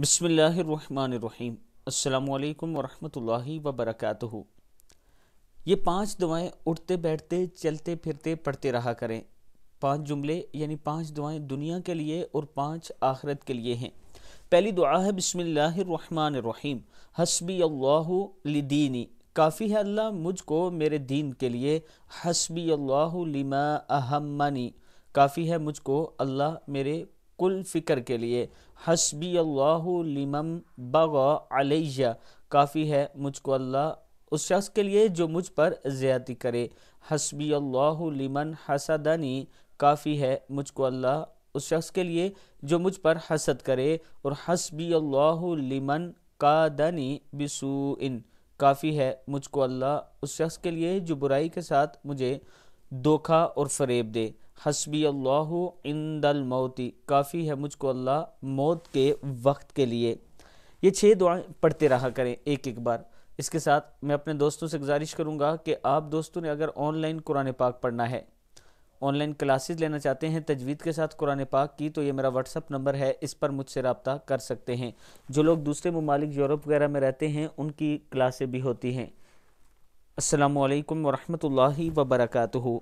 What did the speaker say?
बसमीम् अल्लाम वरहमतुल्लाहि वबरकातुहु ये पांच दुआएं उठते बैठते चलते फिरते पढ़ते रहा करें पांच जुमले यानी पांच दुआएं दुनिया के लिए और पांच आखरत के लिए हैं पहली दुआ है बसमीम हसबी अल्लादीनी काफ़ी है अल्लाह मुझको मेरे दीन के लिए हसबी अल्लामा अहमनी काफ़ी है मुझको अल्लाह मेरे कुल फ़िक्र के लिए हसबी अल्लाम बगा काफ़ी है मुझको अल्लाह उस शख्स के लिए जो मुझ पर ज़्यादती करे हसबी लिमन हसदनी काफ़ी है मुझको अल्लाह उस शख्स के लिए जो मुझ पर हसद करे और हसबी लिमन कादनी दनी इन काफ़ी है मुझको अल्लाह उस शख्स के लिए जो बुराई के साथ मुझे धोखा और फरेब दे हसबी अल्लाह इंदल मौती काफ़ी है मुझको अल्लाह मौत के वक्त के लिए ये छः दुआएं पढ़ते रहा करें एक एक बार इसके साथ मैं अपने दोस्तों से गुजारिश करूँगा कि आप दोस्तों ने अगर ऑनलाइन कुरान पाक पढ़ना है ऑनलाइन क्लासेस लेना चाहते हैं तजवीद के साथ कुरान पाक की तो ये मेरा व्हाट्सअप नंबर है इस पर मुझसे रबता कर सकते हैं जो लोग दूसरे ममालिक यूरोप वगैरह में रहते हैं उनकी क्लासें भी होती हैं असलकम वरहमल वबरकू